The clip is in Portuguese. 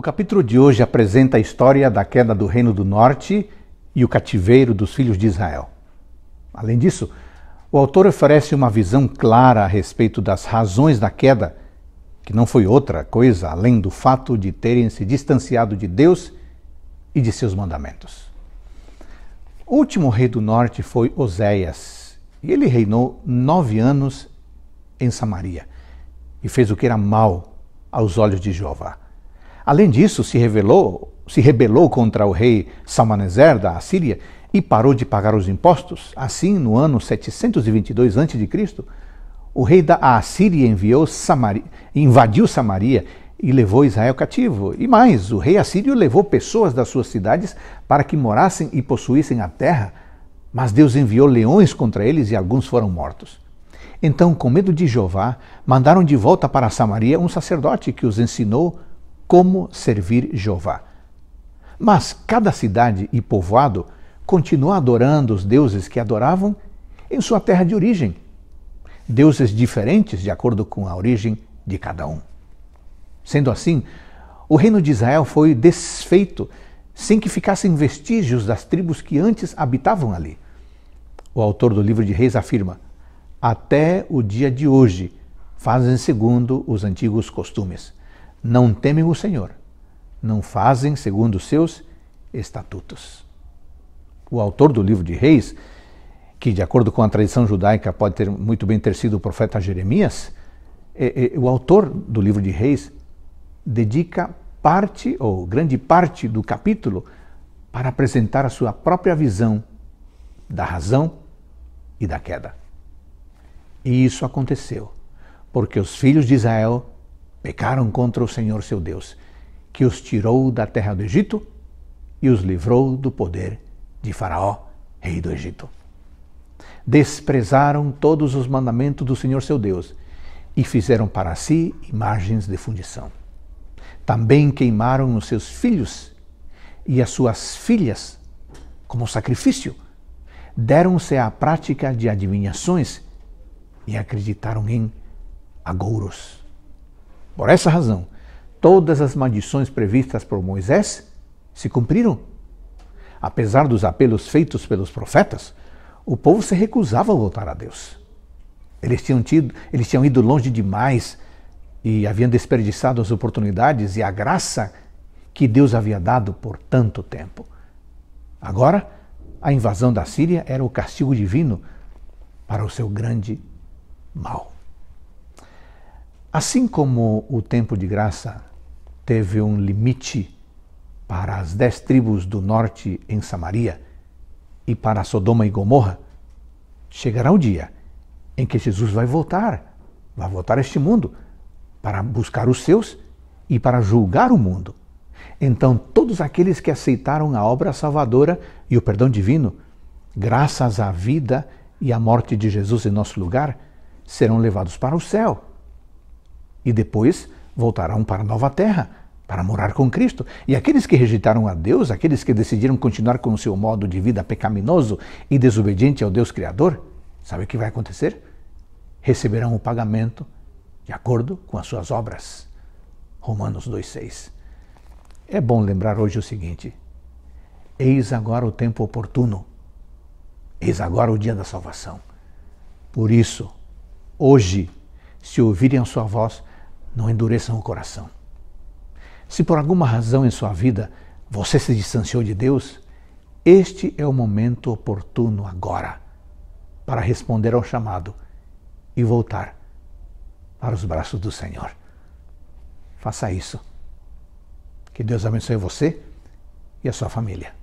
O capítulo de hoje apresenta a história da queda do Reino do Norte e o cativeiro dos filhos de Israel. Além disso, o autor oferece uma visão clara a respeito das razões da queda, que não foi outra coisa além do fato de terem se distanciado de Deus e de seus mandamentos. O último rei do norte foi Oséias, e ele reinou nove anos em Samaria e fez o que era mal aos olhos de Jeová. Além disso, se revelou, se rebelou contra o rei Salmaneser da Assíria e parou de pagar os impostos. Assim, no ano 722 a.C., o rei da Assíria enviou Samaria, invadiu Samaria e levou Israel cativo. E mais, o rei assírio levou pessoas das suas cidades para que morassem e possuíssem a terra, mas Deus enviou leões contra eles e alguns foram mortos. Então, com medo de Jeová, mandaram de volta para Samaria um sacerdote que os ensinou como servir Jeová. Mas cada cidade e povoado continua adorando os deuses que adoravam em sua terra de origem, deuses diferentes de acordo com a origem de cada um. Sendo assim, o reino de Israel foi desfeito sem que ficassem vestígios das tribos que antes habitavam ali. O autor do livro de Reis afirma: Até o dia de hoje fazem segundo os antigos costumes não temem o Senhor, não fazem segundo os seus estatutos. O autor do livro de Reis, que de acordo com a tradição judaica pode ter muito bem ter sido o profeta Jeremias, é, é, o autor do livro de Reis dedica parte ou grande parte do capítulo para apresentar a sua própria visão da razão e da queda. E isso aconteceu, porque os filhos de Israel pecaram contra o Senhor seu Deus, que os tirou da terra do Egito e os livrou do poder de Faraó, rei do Egito. Desprezaram todos os mandamentos do Senhor seu Deus e fizeram para si imagens de fundição. Também queimaram os seus filhos e as suas filhas como sacrifício. Deram-se à prática de adivinhações e acreditaram em agouros. Por essa razão, todas as maldições previstas por Moisés se cumpriram. Apesar dos apelos feitos pelos profetas, o povo se recusava a voltar a Deus. Eles tinham, tido, eles tinham ido longe demais e haviam desperdiçado as oportunidades e a graça que Deus havia dado por tanto tempo. Agora, a invasão da Síria era o castigo divino para o seu grande mal. Assim como o tempo de graça teve um limite para as dez tribos do norte em Samaria e para Sodoma e Gomorra, chegará o dia em que Jesus vai voltar, vai voltar a este mundo para buscar os seus e para julgar o mundo. Então, todos aqueles que aceitaram a obra salvadora e o perdão divino, graças à vida e à morte de Jesus em nosso lugar, serão levados para o céu e depois voltarão para a nova terra, para morar com Cristo. E aqueles que rejeitaram a Deus, aqueles que decidiram continuar com o seu modo de vida pecaminoso e desobediente ao Deus Criador, sabe o que vai acontecer? Receberão o pagamento de acordo com as suas obras. Romanos 2,6. É bom lembrar hoje o seguinte: eis agora o tempo oportuno, eis agora o dia da salvação. Por isso, hoje, se ouvirem a sua voz, não endureçam o coração. Se por alguma razão em sua vida você se distanciou de Deus, este é o momento oportuno agora para responder ao chamado e voltar para os braços do Senhor. Faça isso. Que Deus abençoe você e a sua família.